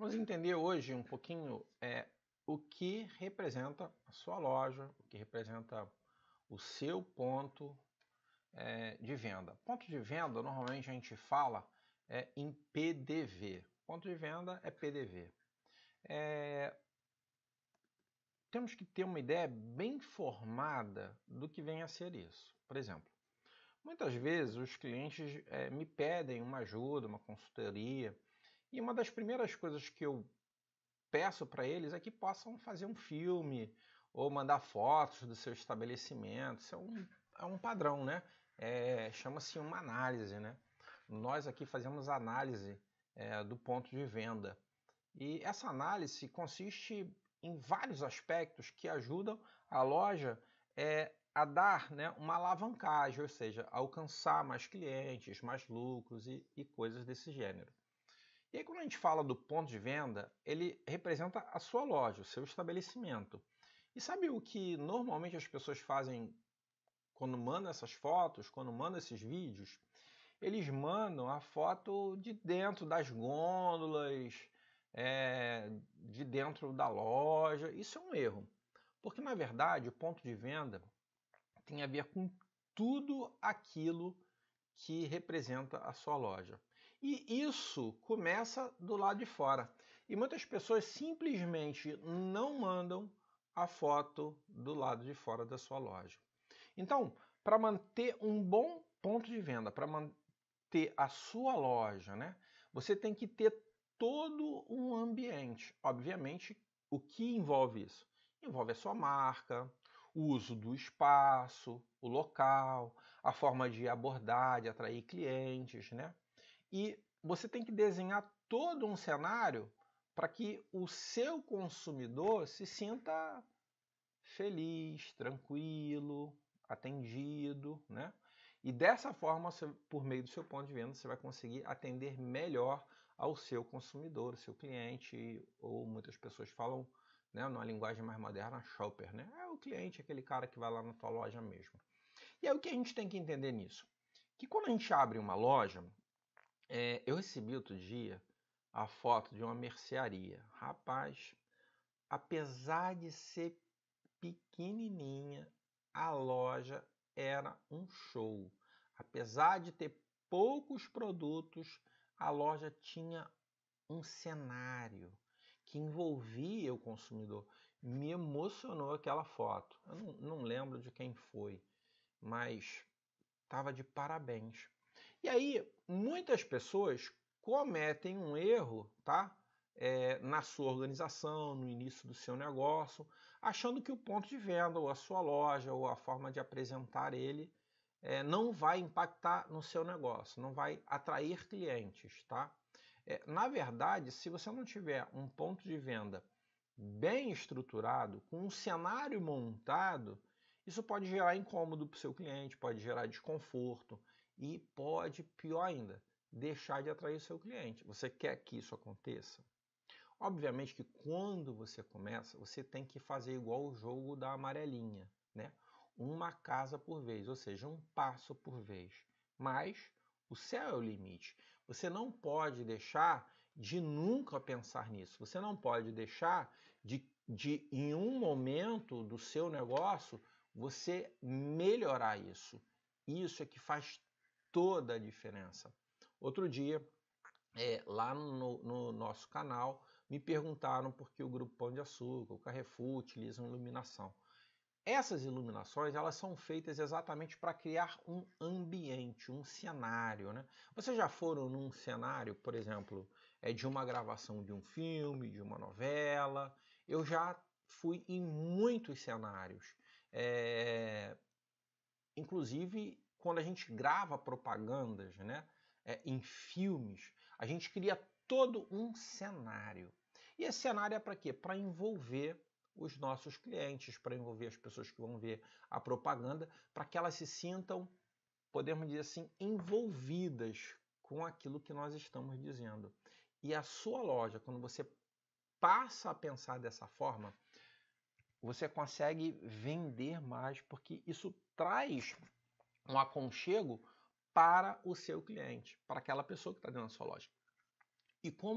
Vamos entender hoje um pouquinho é, o que representa a sua loja, o que representa o seu ponto é, de venda. Ponto de venda, normalmente a gente fala é, em PDV. Ponto de venda é PDV. É, temos que ter uma ideia bem formada do que vem a ser isso. Por exemplo, muitas vezes os clientes é, me pedem uma ajuda, uma consultoria, e uma das primeiras coisas que eu peço para eles é que possam fazer um filme ou mandar fotos do seu estabelecimento. Isso é um, é um padrão, né? É, Chama-se uma análise, né? Nós aqui fazemos análise é, do ponto de venda. E essa análise consiste em vários aspectos que ajudam a loja é, a dar né, uma alavancagem, ou seja, alcançar mais clientes, mais lucros e, e coisas desse gênero. E aí, quando a gente fala do ponto de venda, ele representa a sua loja, o seu estabelecimento. E sabe o que normalmente as pessoas fazem quando mandam essas fotos, quando mandam esses vídeos? Eles mandam a foto de dentro das gôndolas, é, de dentro da loja. Isso é um erro. Porque, na verdade, o ponto de venda tem a ver com tudo aquilo que representa a sua loja. E isso começa do lado de fora. E muitas pessoas simplesmente não mandam a foto do lado de fora da sua loja. Então, para manter um bom ponto de venda, para manter a sua loja, né, você tem que ter todo um ambiente. Obviamente, o que envolve isso? Envolve a sua marca, o uso do espaço, o local, a forma de abordar, de atrair clientes, né? e você tem que desenhar todo um cenário para que o seu consumidor se sinta feliz, tranquilo, atendido, né? E dessa forma, por meio do seu ponto de venda, você vai conseguir atender melhor ao seu consumidor, seu cliente, ou muitas pessoas falam, né, numa linguagem mais moderna, shopper, né? É o cliente, aquele cara que vai lá na tua loja mesmo. E aí o que a gente tem que entender nisso? Que quando a gente abre uma loja, é, eu recebi outro dia a foto de uma mercearia. Rapaz, apesar de ser pequenininha, a loja era um show. Apesar de ter poucos produtos, a loja tinha um cenário que envolvia o consumidor. Me emocionou aquela foto. Eu não, não lembro de quem foi, mas estava de parabéns e aí, muitas pessoas cometem um erro, tá? É, na sua organização, no início do seu negócio, achando que o ponto de venda, ou a sua loja, ou a forma de apresentar ele, é, não vai impactar no seu negócio, não vai atrair clientes, tá? É, na verdade, se você não tiver um ponto de venda bem estruturado, com um cenário montado, isso pode gerar incômodo para o seu cliente, pode gerar desconforto, e pode, pior ainda, deixar de atrair o seu cliente. Você quer que isso aconteça? Obviamente que quando você começa, você tem que fazer igual o jogo da amarelinha, né? Uma casa por vez, ou seja, um passo por vez. Mas o céu é o limite. Você não pode deixar de nunca pensar nisso. Você não pode deixar de, de em um momento do seu negócio, você melhorar isso. Isso é que faz toda a diferença. Outro dia, é, lá no, no, nosso canal, me perguntaram por que o Grupo Pão de Açúcar, o Carrefour, utilizam iluminação. Essas iluminações elas são feitas exatamente para criar um ambiente, um cenário. Né? Vocês já foram num cenário, por exemplo, é de uma gravação de um filme, de uma novela? Eu já fui em muitos cenários. É... Inclusive quando a gente grava propagandas né, é, em filmes, a gente cria todo um cenário. E esse cenário é para quê? Para envolver os nossos clientes, para envolver as pessoas que vão ver a propaganda, para que elas se sintam, podemos dizer assim, envolvidas com aquilo que nós estamos dizendo. E a sua loja, quando você passa a pensar dessa forma, você consegue vender mais, porque isso traz um aconchego para o seu cliente, para aquela pessoa que está dentro da sua loja. E como